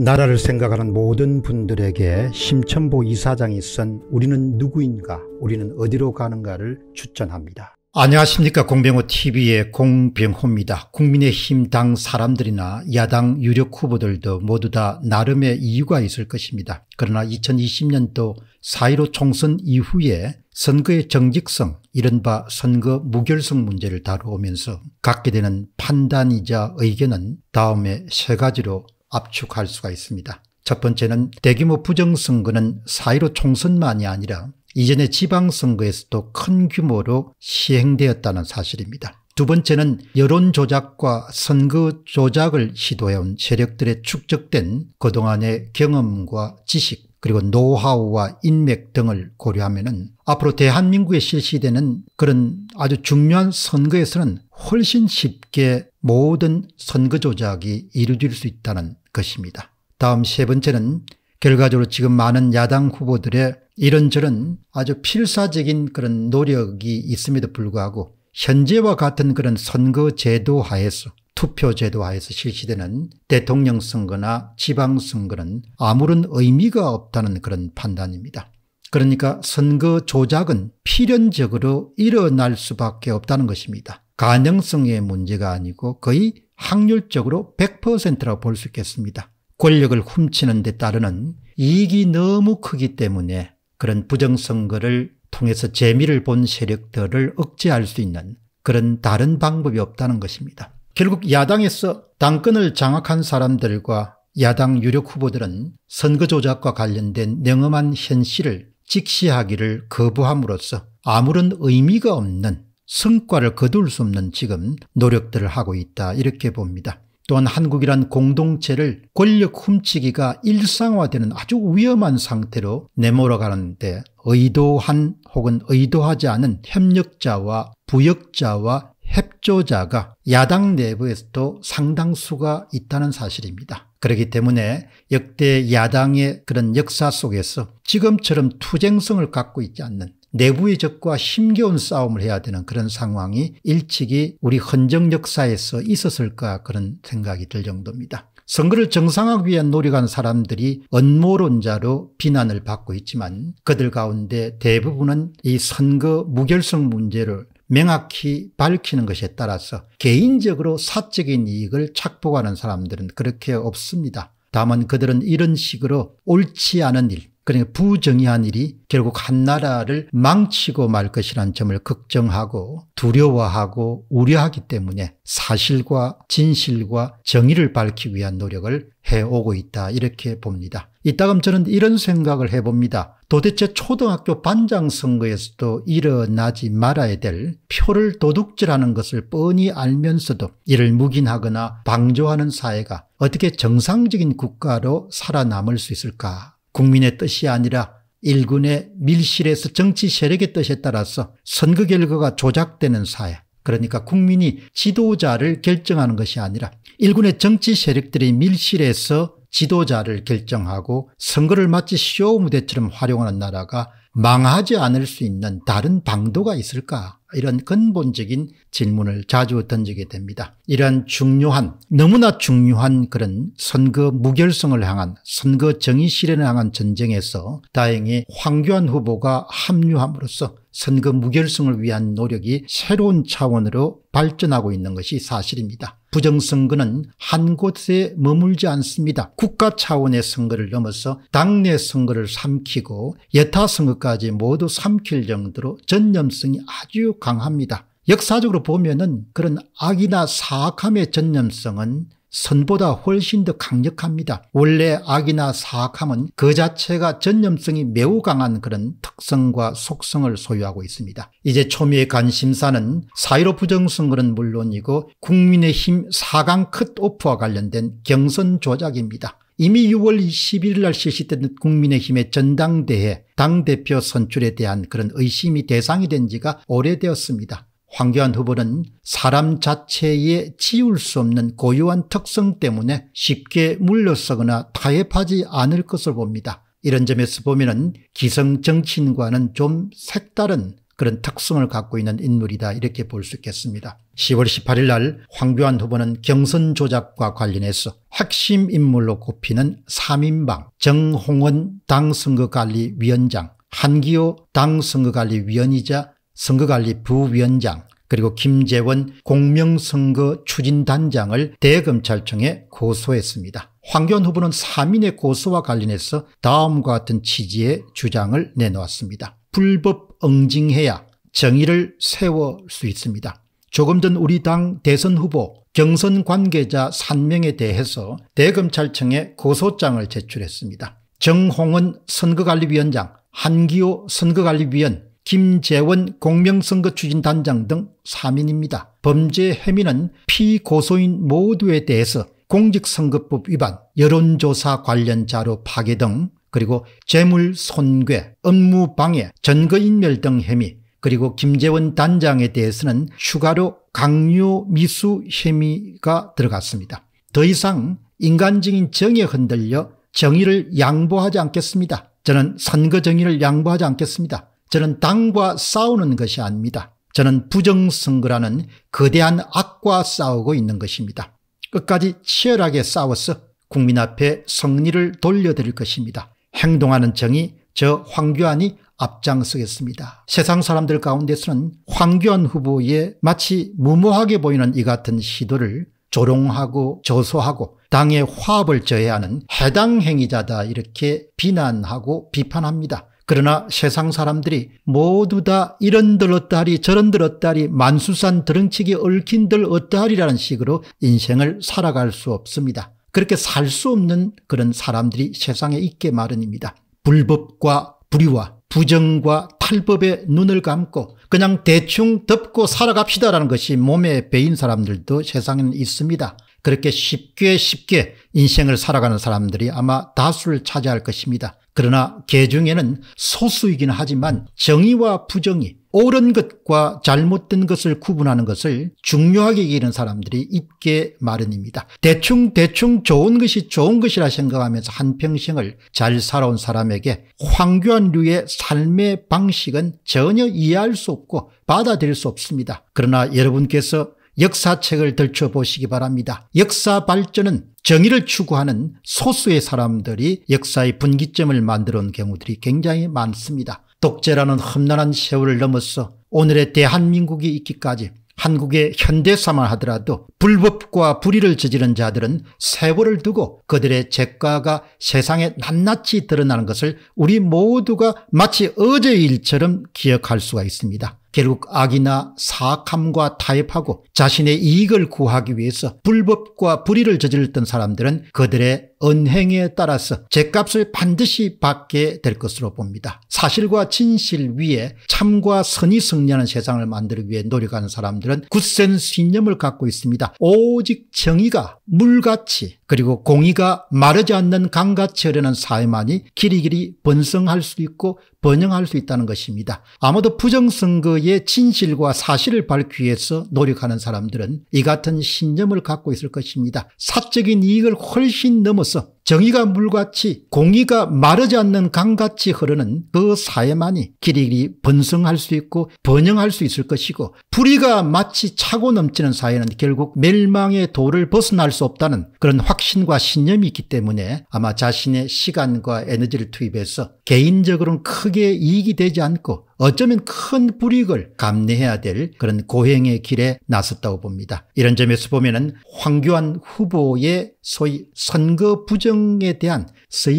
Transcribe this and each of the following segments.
나라를 생각하는 모든 분들에게 심천보 이사장이 쓴 우리는 누구인가 우리는 어디로 가는가를 추천합니다. 안녕하십니까 공병호TV의 공병호입니다. 국민의힘 당 사람들이나 야당 유력 후보들도 모두 다 나름의 이유가 있을 것입니다. 그러나 2020년도 4.15 총선 이후에 선거의 정직성 이른바 선거 무결성 문제를 다루면서 갖게 되는 판단이자 의견은 다음에 세 가지로 압축할 수가 있습니다. 첫 번째는 대규모 부정선거는 사1 5 총선만이 아니라 이전의 지방선거에서도 큰 규모로 시행되었다는 사실입니다. 두 번째는 여론조작과 선거조작을 시도해온 세력들의 축적된 그동안의 경험과 지식 그리고 노하우와 인맥 등을 고려하면 앞으로 대한민국에 실시되는 그런 아주 중요한 선거에서는 훨씬 쉽게 모든 선거 조작이 이루어질 수 있다는 것입니다. 다음 세 번째는 결과적으로 지금 많은 야당 후보들의 이런저런 아주 필사적인 그런 노력이 있음에도 불구하고 현재와 같은 그런 선거 제도 하에서 투표제도하에서 실시되는 대통령 선거나 지방선거는 아무런 의미가 없다는 그런 판단입니다. 그러니까 선거 조작은 필연적으로 일어날 수밖에 없다는 것입니다. 가능성의 문제가 아니고 거의 확률적으로 100%라고 볼 수 있겠습니다. 권력을 훔치는 데 따르는 이익이 너무 크기 때문에 그런 부정선거를 통해서 재미를 본 세력들을 억제할 수 있는 그런 다른 방법이 없다는 것입니다. 결국 야당에서 당권을 장악한 사람들과 야당 유력 후보들은 선거 조작과 관련된 냉엄한 현실을 직시하기를 거부함으로써 아무런 의미가 없는 성과를 거둘 수 없는 지금 노력들을 하고 있다 이렇게 봅니다. 또한 한국이란 공동체를 권력 훔치기가 일상화되는 아주 위험한 상태로 내몰아가는데 의도한 혹은 의도하지 않은 협력자와 부역자와 협조자가 야당 내부에서도 상당수가 있다는 사실입니다. 그렇기 때문에 역대 야당의 그런 역사 속에서 지금처럼 투쟁성을 갖고 있지 않는 내부의 적과 힘겨운 싸움을 해야 되는 그런 상황이 일찍이 우리 헌정 역사에서 있었을까 그런 생각이 들 정도입니다. 선거를 정상화하기 위한 노력한 사람들이 언모론자로 비난을 받고 있지만 그들 가운데 대부분은 이 선거 무결성 문제를 명확히 밝히는 것에 따라서 개인적으로 사적인 이익을 착복하는 사람들은 그렇게 없습니다. 다만 그들은 이런 식으로 옳지 않은 일 그러니까 부정의한 일이 결국 한 나라를 망치고 말 것이라는 점을 걱정하고 두려워하고 우려하기 때문에 사실과 진실과 정의를 밝히기 위한 노력을 해오고 있다 이렇게 봅니다. 이따금 저는 이런 생각을 해봅니다. 도대체 초등학교 반장 선거에서도 일어나지 말아야 될 표를 도둑질하는 것을 뻔히 알면서도 이를 묵인하거나 방조하는 사회가 어떻게 정상적인 국가로 살아남을 수 있을까 국민의 뜻이 아니라 일군의 밀실에서 정치 세력의 뜻에 따라서 선거 결과가 조작되는 사회 그러니까 국민이 지도자를 결정하는 것이 아니라 일군의 정치 세력들이 밀실에서 지도자를 결정하고 선거를 마치 쇼 무대처럼 활용하는 나라가 망하지 않을 수 있는 다른 방도가 있을까 이런 근본적인 질문을 자주 던지게 됩니다. 이러한 중요한 너무나 중요한 그런 선거 무결성을 향한 선거 정의 실현을 향한 전쟁에서 다행히 황교안 후보가 합류함으로써 선거 무결성을 위한 노력이 새로운 차원으로 발전하고 있는 것이 사실입니다. 부정선거는 한 곳에 머물지 않습니다. 국가 차원의 선거를 넘어서 당내 선거를 삼키고 여타 선거까지 모두 삼킬 정도로 전념성이 아주 강합니다. 역사적으로 보면은 그런 악이나 사악함의 전념성은 선보다 훨씬 더 강력합니다. 원래 악이나 사악함은 그 자체가 전념성이 매우 강한 그런 특성과 속성을 소유하고 있습니다. 이제 초미의 관심사는 사이로 부정선거는 물론이고 국민의힘 4강 컷오프와 관련된 경선 조작입니다. 이미 6월 21일 날 실시된 국민의힘의 전당대회 당대표 선출에 대한 그런 의심이 대상이 된 지가 오래되었습니다. 황교안 후보는 사람 자체에 지울 수 없는 고유한 특성 때문에 쉽게 물러서거나 타협하지 않을 것을 봅니다. 이런 점에서 보면 기성 정치인과는 좀 색다른 그런 특성을 갖고 있는 인물이다 이렇게 볼 수 있겠습니다. 10월 18일 날 황교안 후보는 경선 조작과 관련해서 핵심 인물로 꼽히는 3인방 정홍원 당선거관리위원장 한기호 당선거관리위원이자 선거관리 부위원장 그리고 김재원 공명선거 추진단장을 대검찰청에 고소했습니다. 황교안 후보는 3인의 고소와 관련해서 다음과 같은 취지의 주장을 내놓았습니다. 불법 응징해야 정의를 세울 수 있습니다. 조금 전 우리 당 대선 후보 경선 관계자 3명에 대해서 대검찰청에 고소장을 제출했습니다. 정홍은 선거관리위원장, 한기호 선거관리위원, 김재원 공명선거추진단장 등 3인입니다. 범죄 혐의는 피고소인 모두에 대해서 공직선거법 위반, 여론조사 관련 자료 파괴 등 그리고 재물 손괴, 업무 방해, 전거인멸 등 혐의, 그리고 김재원 단장에 대해서는 추가로 강요 미수 혐의가 들어갔습니다. 더 이상 인간적인 정에 흔들려 정의를 양보하지 않겠습니다. 저는 선거 정의를 양보하지 않겠습니다. 저는 당과 싸우는 것이 아닙니다. 저는 부정선거라는 거대한 악과 싸우고 있는 것입니다. 끝까지 치열하게 싸워서 국민 앞에 승리를 돌려드릴 것입니다. 행동하는 정이저 황교안이 앞장서겠습니다. 세상 사람들 가운데서는 황교안 후보의 마치 무모하게 보이는 이 같은 시도를 조롱하고 저소하고 당의 화합을 저해하는 해당 행위자다 이렇게 비난하고 비판합니다. 그러나 세상 사람들이 모두 다 이런 들 어떠하리 저런 들 어떠하리 만수산 드렁치기 얽힌 들 어떠하리라는 식으로 인생을 살아갈 수 없습니다. 그렇게 살 수 없는 그런 사람들이 세상에 있게 마련입니다. 불법과 불의와 부정과 탈법에 눈을 감고 그냥 대충 덮고 살아갑시다라는 것이 몸에 배인 사람들도 세상에는 있습니다. 그렇게 쉽게 쉽게 인생을 살아가는 사람들이 아마 다수를 차지할 것입니다. 그러나 개중에는 소수이긴 하지만 정의와 부정이 옳은 것과 잘못된 것을 구분하는 것을 중요하게 이기는 사람들이 있게 마련입니다. 대충 대충 좋은 것이 좋은 것이라 생각하면서 한평생을 잘 살아온 사람에게 황교안 류의 삶의 방식은 전혀 이해할 수 없고 받아들일 수 없습니다. 그러나 여러분께서 역사책을 들춰보시기 바랍니다. 역사 발전은 정의를 추구하는 소수의 사람들이 역사의 분기점을 만들어 온 경우들이 굉장히 많습니다. 독재라는 험난한 세월을 넘어서 오늘의 대한민국이 있기까지 한국의 현대사만 하더라도 불법과 불의를 저지른 자들은 세월을 두고 그들의 재가가 세상에 낱낱이 드러나는 것을 우리 모두가 마치 어제 일처럼 기억할 수가 있습니다. 결국 악이나 사악함과 타협하고 자신의 이익을 구하기 위해서 불법과 불의를 저질렀던 사람들은 그들의 언행에 따라서 죗값을 반드시 받게 될 것으로 봅니다. 사실과 진실 위에 참과 선이 승리하는 세상을 만들기 위해 노력하는 사람들은 굳센 신념을 갖고 있습니다. 오직 정의가 물같이 그리고 공의가 마르지 않는 강같이 흐르는 사회만이 길이길이 번성할 수 있고 번영할 수 있다는 것입니다. 아마도 부정선거의 진실과 사실을 밝기 위해서 노력하는 사람들은 이 같은 신념을 갖고 있을 것입니다. 사적인 이익을 훨씬 넘어서 noktası. 정의가 물같이 공의가 마르지 않는 강같이 흐르는 그 사회만이 길이 길이 번성할 수 있고 번영할 수 있을 것이고 불의가 마치 차고 넘치는 사회는 결국 멸망의 도를 벗어날 수 없다는 그런 확신과 신념이 있기 때문에 아마 자신의 시간과 에너지를 투입해서 개인적으로는 크게 이익이 되지 않고 어쩌면 큰 불이익을 감내해야 될 그런 고행의 길에 나섰다고 봅니다. 이런 점에서 보면 황교안 후보의 소위 선거 부정 전쟁에 대한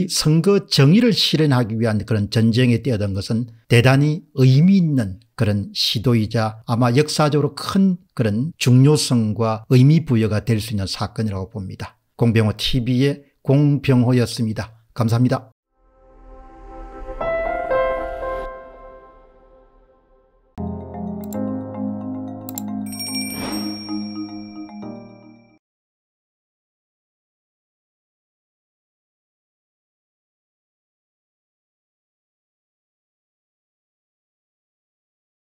선거 정의를 실현하기 위한 그런 전쟁에 뛰어든 것은 대단히 의미 있는 그런 시도이자 아마 역사적으로 큰 그런 중요성과 의미 부여가 될 수 있는 사건이라고 봅니다. 공병호 TV의 공병호였습니다. 감사합니다.